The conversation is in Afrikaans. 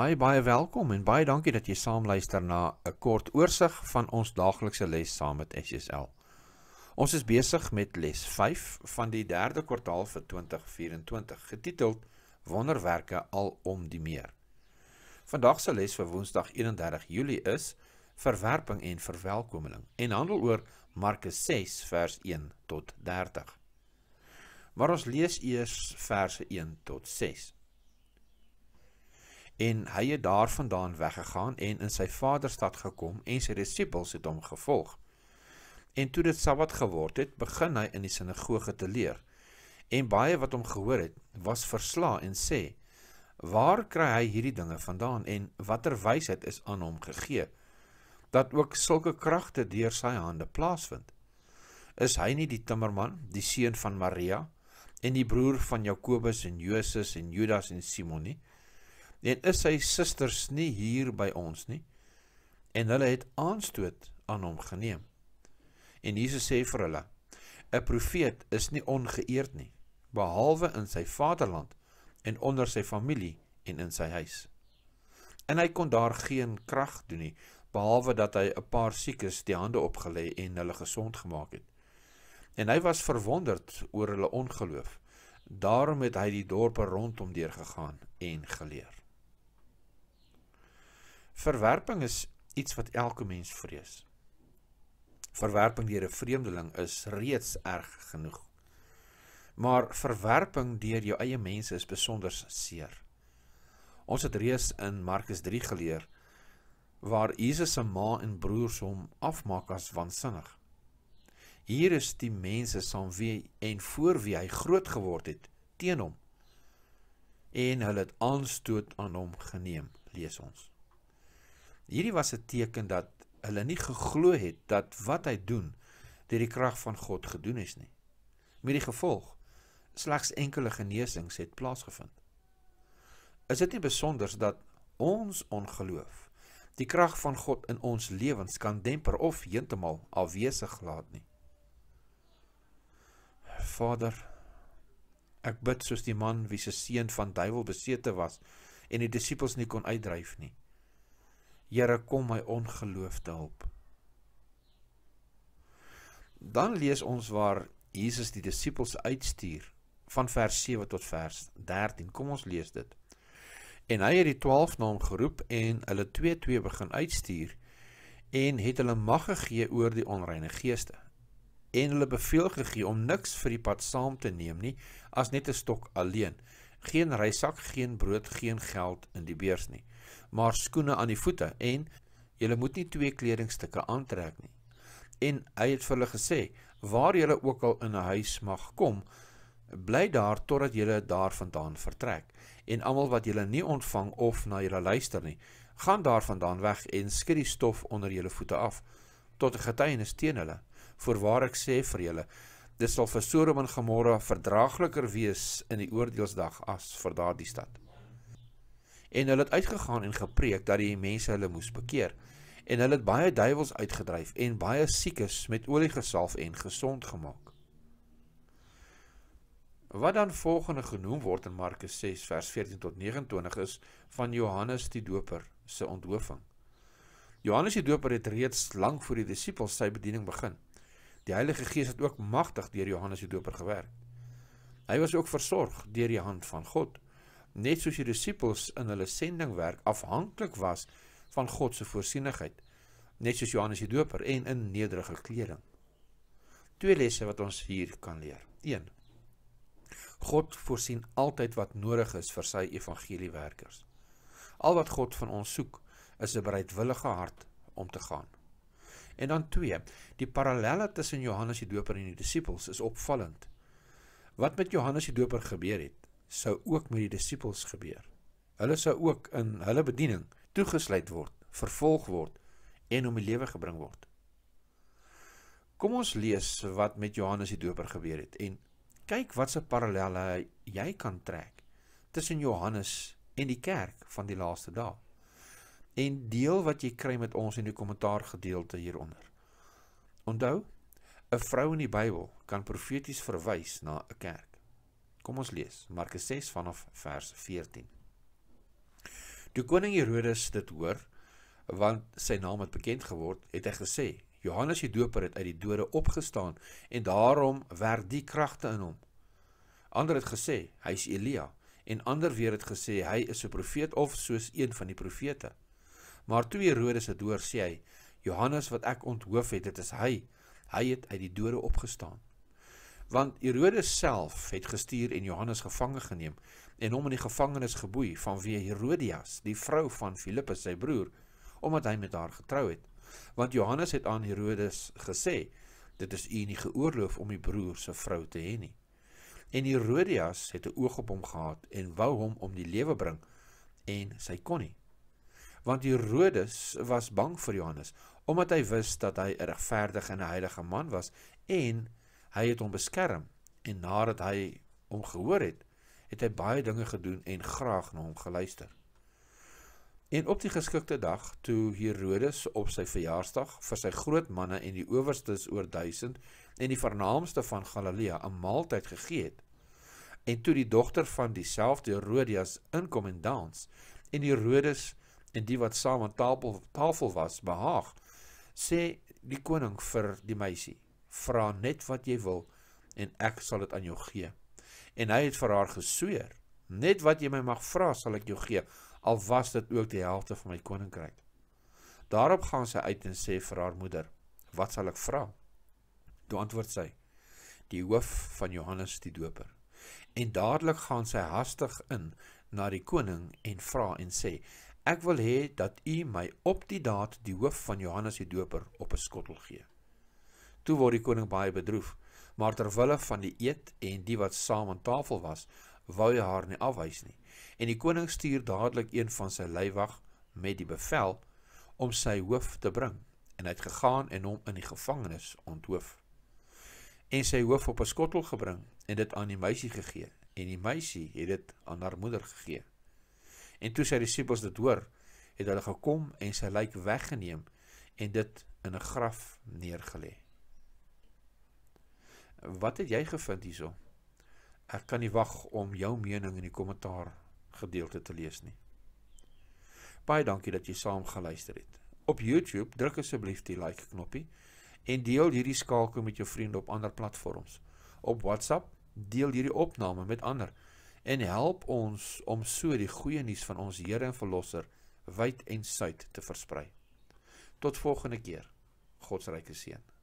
Hi, baie welkom en baie dankie dat jy saam luister na 'n kort oorsig van ons daaglikse les saam met SSL. Ons is besig met les 5 van die 3de kwartaal vir 2024, getiteld Wonderwerke alom die meer. Vandag se les vir Woensdag 31 Julie is Verwerping en verwelkoming en handel oor Markus 6 vers 1 tot 30. Maar ons lees eers verse 1 tot 6 en hy het daarvandaan weggegaan en in sy vader se stad gekom en sy disippels het hom gevolg. En toe dit Sabbat geword het, begin hy in die sinagoge te leer. En baie wat hom gehoor het, was versla en sê: "Waar kry hy hierdie dinge vandaan en watter wysheid is aan hom gegee dat ook sulke kragte deur sy hande plaasvind? Is hy nie die timmerman, die seun van Maria en die broer van Jakobus en Josef en Judas en Simon nie?" en is sy susters nie hier by ons nie en hulle het aanstoot aan hom geneem en Jesus sê vir hulle 'n profeet is nie ongeëerd nie behalwe in sy vaderland en onder sy familie en in sy huis en hy kon daar geen krag doen nie behalwe dat hy 'n paar siekes die hande opgelê en hulle gesond gemaak het en hy was verwonderd oor hulle ongeloof daarom het hy die dorpe rondom deur gegaan en geleer Verwerping is iets wat elke mens vrees. Verwerping deur 'n vreemdeling is reeds erg genoeg. Maar verwerping deur jou eie mense is besonder seer. Ons het reeds in Markus 3 geleer waar Jesus se ma en broers hom afmaak as waansinnig. Hier is die mense saam wie en voor wie hy groot geword het teen hom en hulle het aanstoot aan hom geneem, lees ons. Hierdie was 'n teken dat hulle nie geglo het dat wat hy doen deur die krag van God gedoen is nie. Met die gevolg slegs enkele genesings het plaasgevind. Is dit nie besonders dat ons ongeloof die krag van God in ons lewens kan demper of heeltemal afwesig laat nie? Vader, ek bid soos die man wie se seun van duiwel besete was en die disippels nie kon uitdryf nie. Here kom my ongeloof te help. Dan lees ons waar Jesus die disippels uitstuur van vers 7 tot vers 13. Kom ons lees dit. En hy het die 12 na hom geroep en hulle 2:2 begin uitstuur en het hulle mag gegee oor die onreine geeste en hulle beveel gegee om niks vir die pad saam te neem nie as net 'n stok alleen. Geen reisak, geen brood, geen geld in die beurs nie maar skoene aan die voete en julle moet nie twee kledingstukke aantrek nie. En hy het vir hulle gesê: "Waar julle ook al in 'n huis mag kom, bly daar totdat julle daarvandaan vertrek. En almal wat julle nie ontvang of na julle luister nie, gaan daarvandaan weg en skiet die stof onder julle voete af tot 'n getuienis teen hulle. Voorwaar ek sê vir julle, dit sal vir Sodom en Gomorra verdraagliker wees in die oordeelsdag as vir daardie stad." en hulle het uitgegaan en gepreek dat die mense hulle moes bekeer. En hulle het baie duiwels uitgedryf en baie siekes met olie gesalf en gesond gemaak. Wat dan volgende genoem word in Markus 6 vers 14 tot 29 is van Johannes die Doper se onthouing. Johannes die Doper het reeds lank voor die disippels sy bediening begin. Die Heilige Gees het ook magtig deur Johannes die Doper gewerk. Hy was ook versorg deur die hand van God net soos die disippels in hulle sendingwerk afhanklik was van God se voorsienigheid, net soos Johannes die Doper en in nederige kleding. Twee lesse wat ons hier kan leer. 1. God voorsien altyd wat nodig is vir sy evangeliewerkers. Al wat God van ons soek, is 'n bereidwillige hart om te gaan. En dan 2. Die parallelle tussen Johannes die Doper en die disippels is opvallend. Wat met Johannes die Doper gebeur het, sou ook met die disippels gebeur. Hulle sou ook in hulle bediening toegesluit word, vervolg word en om die lewe gebring word. Kom ons lees wat met Johannes die Doper gebeur het en kyk watse parallelle jy kan trek tussen Johannes en die kerk van die laaste dae. En deel wat jy kry met ons in die kommentaar gedeelte hieronder. Onthou, 'n vrou in die Bybel kan profeties verwys na 'n kerk. Kom ons lees Markus 6 vanaf vers 14. Toe koning Herodes dit hoor, want sy naam het bekend geword, het hy gesê: "Johannes die Doper het uit die dode opgestaan en daarom werk die kragte in hom." Ander het gesê: "Hy's Elia." En ander weer het gesê: "Hy is 'n profeet of soos een van die profete." Maar toe Herodes dit hoor, sê hy: "Johannes wat ek onthou het, dit is hy. Hy het uit die dode opgestaan." want Herodes self het gestuur en Johannes gevange geneem en hom in die gevangenis geboei vanweë Herodias, die vrou van Filippus sy broer, omdat hy met haar getrou het. Want Johannes het aan Herodes gesê: "Dit is u nie geoorloof om die broer se vrou te hê nie." En Herodias het 'n oog op hom gehad en wou hom om die lewe bring en sy kon nie. Want Herodes was bang vir Johannes omdat hy wist dat hy 'n regverdige en 'n heilige man was en Hy het hom beskerm en nadat hy hom gehoor het, het hy baie dinge gedoen en graag na hom geluister. En op die geskikte dag toe Herodes op sy verjaarsdag vir sy groot manne en die owerstes oor 1000 en die vernaamste van Galilea 'n maaltyd gegee het. En toe die dogter van dieselfde Herodias inkom en dans en Herodes en die wat saam aan tafel tafel was behaag, sê die koning vir die meisie: vra net wat jy wil en ek sal dit aan jou gee. En hy het vir haar gesweer, net wat jy my mag vra, sal ek jou gee, al was dit ook die helfte van my koninkryk. Daarop gaan sy uit en sê vir haar moeder, "Wat sal ek vra?" Toe antwoord sy, "Die hoof van Johannes die Doper." En dadelik gaan sy hastig in na die koning en vra en sê, "Ek wil hê dat u my op die daad die hoof van Johannes die Doper op 'n skottel gee." Toe word die koning baie bedroef, maar terwille van die eet en die wat saam aan tafel was, wou hy haar nie afwys nie. En die koning stuur dadelik een van sy leiwag met die bevel om sy hoof te bring en hy het gegaan en hom in die gevangenis onthoof en sy hoof op 'n skottel gebring en dit aan die meisie gegee en die meisie het dit aan haar moeder gegee en toe sy disippels dit hoor het hulle gekom en sy lijk weggeneem en dit in 'n graf neergelê Wat het jy gevind hierso? Ek kan nie wag om jou mening in die kommentaar gedeelte te lees nie. Baie dankie dat jy saam geluister het. Op YouTube druk asseblief die like knoppie en deel hierdie skakel met jou vriende op ander platforms. Op WhatsApp deel hierdie opname met ander en help ons om so die goeie nuus van ons Here en Verlosser wyd en suid te versprei. Tot volgende keer. God se ryke seën.